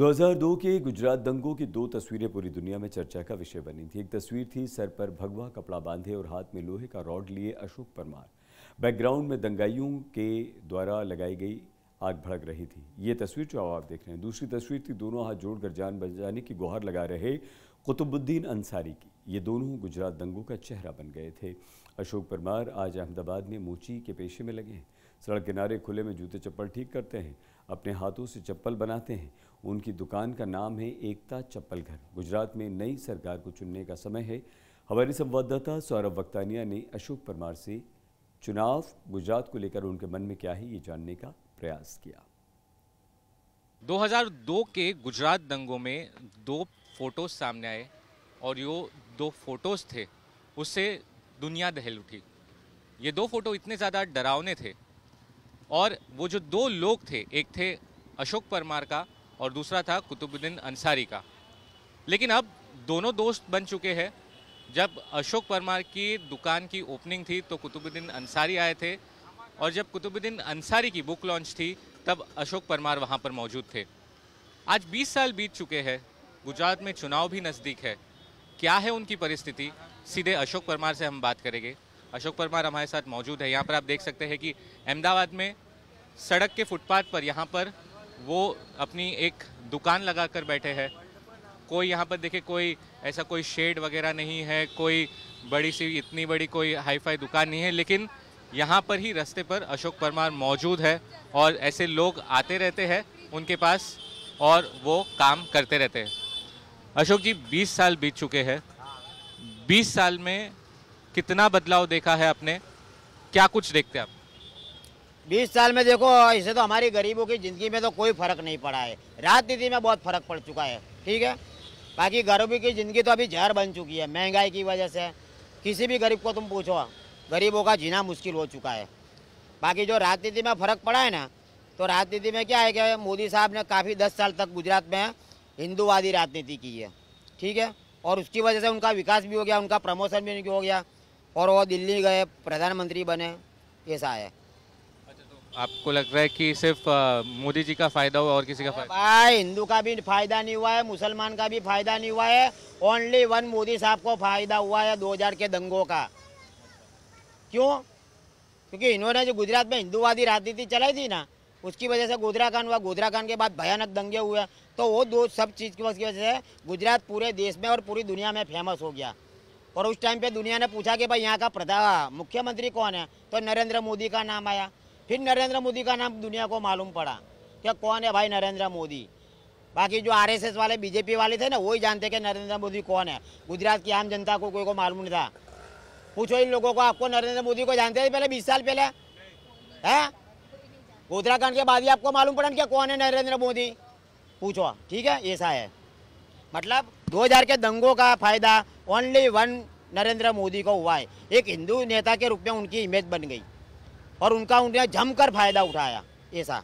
2002 के गुजरात दंगों की दो तस्वीरें पूरी दुनिया में चर्चा का विषय बनी थी एक तस्वीर थी सर पर भगवा कपड़ा बांधे और हाथ में लोहे का रॉड लिए अशोक परमार बैकग्राउंड में दंगाइयों के द्वारा लगाई गई आग भड़क रही थी ये तस्वीर जो आप देख रहे हैं दूसरी तस्वीर थी दोनों हाथ जोड़कर जान बचाने की गुहार लगा रहे कुतुबुद्दीन अंसारी की ये दोनों गुजरात दंगों का चेहरा बन गए थे अशोक परमार आज अहमदाबाद में मोची के पेशे में लगे हैं सड़क किनारे खुले में जूते चप्पल ठीक करते हैं अपने हाथों से चप्पल बनाते हैं उनकी दुकान का नाम है एकता चप्पल घर गुजरात में नई सरकार को चुनने का समय है हमारे संवाददाता सौरभ वक्तानिया ने अशोक परमार से चुनाव गुजरात को लेकर उनके मन में क्या है ये जानने का प्रयास किया 2002 के गुजरात दंगों में दो फोटोज सामने आए और यो दो फोटोज थे उससे दुनिया दहल उठी ये दो फोटो इतने ज़्यादा डरावने थे और वो जो दो लोग थे एक थे अशोक परमार का और दूसरा था कुतुबुद्दीन अंसारी का लेकिन अब दोनों दोस्त बन चुके हैं जब अशोक परमार की दुकान की ओपनिंग थी तो कुतुबुद्दीन अंसारी आए थे और जब कुतुबुद्दीन अंसारी की बुक लॉन्च थी तब अशोक परमार वहाँ पर मौजूद थे आज 20 साल बीत चुके हैं गुजरात में चुनाव भी नज़दीक है क्या है उनकी परिस्थिति सीधे अशोक परमार से हम बात करेंगे अशोक परमार हमारे साथ मौजूद है यहाँ पर आप देख सकते हैं कि अहमदाबाद में सड़क के फुटपाथ पर यहाँ पर वो अपनी एक दुकान लगा कर बैठे हैं कोई यहाँ पर देखे कोई ऐसा कोई शेड वगैरह नहीं है कोई बड़ी सी इतनी बड़ी कोई हाईफाई दुकान नहीं है लेकिन यहाँ पर ही रास्ते पर अशोक परमार मौजूद है और ऐसे लोग आते रहते हैं उनके पास और वो काम करते रहते हैं अशोक जी 20 साल बीत चुके हैं 20 साल में कितना बदलाव देखा है आपने क्या कुछ देखते हैं आप बीस साल में देखो इसे तो हमारी गरीबों की ज़िंदगी में तो कोई फ़र्क नहीं पड़ा है राजनीति में बहुत फ़र्क पड़ चुका है ठीक है बाकी गरीबी की ज़िंदगी तो अभी जहर बन चुकी है महंगाई की वजह से किसी भी गरीब को तुम पूछो गरीबों का जीना मुश्किल हो चुका है बाकी जो राजनीति में फ़र्क पड़ा है ना तो राजनीति में क्या है कि मोदी साहब ने काफ़ी दस साल तक गुजरात में हिंदूवादी राजनीति की है ठीक है और उसकी वजह से उनका विकास भी हो गया उनका प्रमोशन भी हो गया और वो दिल्ली गए प्रधानमंत्री बने ऐसा है अच्छा तो आपको लग रहा है कि सिर्फ मोदी जी का फायदा हुआ और किसी का फायदा भाई हिंदू का भी फायदा नहीं हुआ है मुसलमान का भी फायदा नहीं हुआ है ओनली वन मोदी साहब को फायदा हुआ है 2000 के दंगों का क्यों क्योंकि इन्होंने जो गुजरात में हिंदूवादी राजनीति चलाई थी ना उसकी वजह से गोधरा कांड हुआ गोधरा कांड के बाद भयानक दंगे हुए तो वो दो सब चीज़ की वजह से गुजरात पूरे देश में और पूरी दुनिया में फेमस हो गया और उस टाइम पे दुनिया ने पूछा कि भाई यहाँ का प्रधान मुख्यमंत्री कौन है तो नरेंद्र मोदी का नाम आया फिर नरेंद्र मोदी का नाम दुनिया को मालूम पड़ा कि कौन है भाई नरेंद्र मोदी बाकी जो आरएसएस वाले बीजेपी वाले थे ना वही जानते कि नरेंद्र मोदी कौन है गुजरात की आम जनता को कोई को मालूम नहीं था पूछो इन लोगों को आपको नरेंद्र मोदी को जानते थे पहले बीस साल पहले है उत्तराखंड के बाद ही आपको मालूम पड़ा क्या कौन है नरेंद्र मोदी पूछो ठीक है ऐसा है मतलब 2000 के दंगों का फायदा ओनली वन नरेंद्र मोदी को हुआ है एक हिंदू नेता के रूप में उनकी इमेज बन गई और उनका उन्हें जमकर फायदा उठाया ऐसा